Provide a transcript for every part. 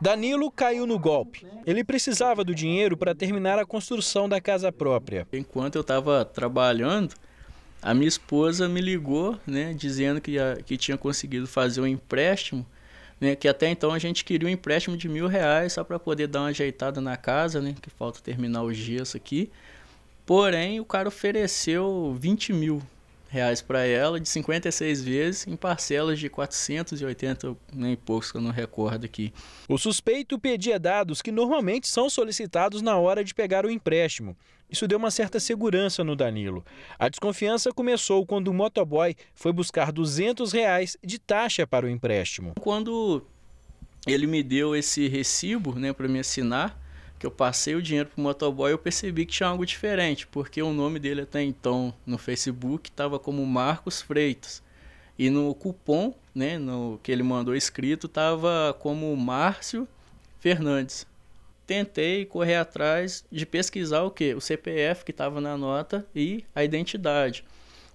Danilo caiu no golpe. Ele precisava do dinheiro para terminar a construção da casa própria. Enquanto eu estava trabalhando, a minha esposa me ligou, né, dizendo que, a, que tinha conseguido fazer um empréstimo, né, que até então a gente queria um empréstimo de mil reais só para poder dar uma ajeitada na casa, né, que falta terminar o gesso aqui. Porém, o cara ofereceu 20 mil reais para ela de 56 vezes em parcelas de 480 nem poucos que eu não recordo aqui. O suspeito pedia dados que normalmente são solicitados na hora de pegar o empréstimo. Isso deu uma certa segurança no Danilo. A desconfiança começou quando o motoboy foi buscar 200 reais de taxa para o empréstimo. Quando ele me deu esse recibo, né, para me assinar, que eu passei o dinheiro pro motoboy, eu percebi que tinha algo diferente, porque o nome dele até então no Facebook estava como Marcos Freitas. E no cupom, né, no que ele mandou escrito, estava como Márcio Fernandes. Tentei correr atrás de pesquisar o que? O CPF que estava na nota e a identidade.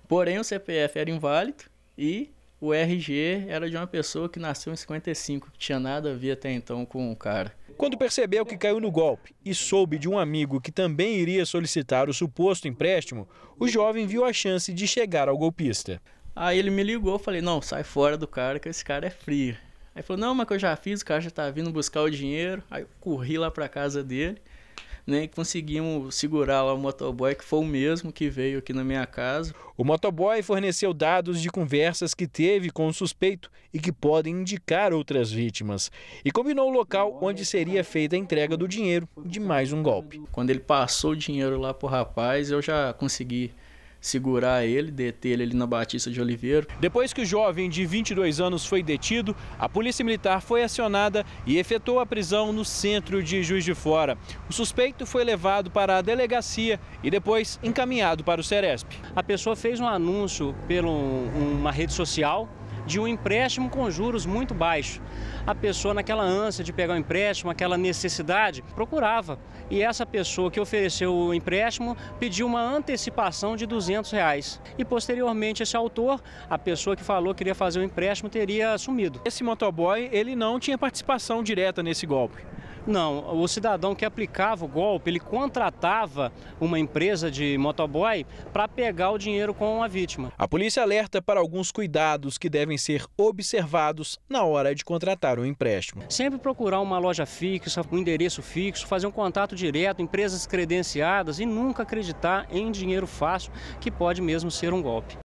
Porém, o CPF era inválido e o RG era de uma pessoa que nasceu em 55, que tinha nada a ver até então com o cara. Quando percebeu que caiu no golpe e soube de um amigo que também iria solicitar o suposto empréstimo, o jovem viu a chance de chegar ao golpista. Aí ele me ligou, falei: "Não, sai fora do cara que esse cara é frio". Aí falou: "Não, mas que eu já fiz, o cara já tá vindo buscar o dinheiro". Aí eu corri lá para casa dele nem E conseguimos segurar lá o motoboy, que foi o mesmo que veio aqui na minha casa. O motoboy forneceu dados de conversas que teve com o suspeito e que podem indicar outras vítimas. E combinou o local onde seria feita a entrega do dinheiro de mais um golpe. Quando ele passou o dinheiro lá pro rapaz, eu já consegui segurar ele, deter ele ali na Batista de Oliveira. Depois que o jovem de 22 anos foi detido, a Polícia Militar foi acionada e efetuou a prisão no centro de Juiz de Fora. O suspeito foi levado para a delegacia e depois encaminhado para o Ceresp. A pessoa fez um anúncio pela uma rede social de um empréstimo com juros muito baixos. A pessoa, naquela ânsia de pegar o um empréstimo, aquela necessidade, procurava. E essa pessoa que ofereceu o empréstimo pediu uma antecipação de 200 reais. E posteriormente, esse autor, a pessoa que falou que queria fazer o empréstimo, teria sumido. Esse motoboy, ele não tinha participação direta nesse golpe. Não, o cidadão que aplicava o golpe, ele contratava uma empresa de motoboy para pegar o dinheiro com a vítima. A polícia alerta para alguns cuidados que devem ser observados na hora de contratar um empréstimo. Sempre procurar uma loja fixa, um endereço fixo, fazer um contato direto, empresas credenciadas e nunca acreditar em dinheiro fácil, que pode mesmo ser um golpe.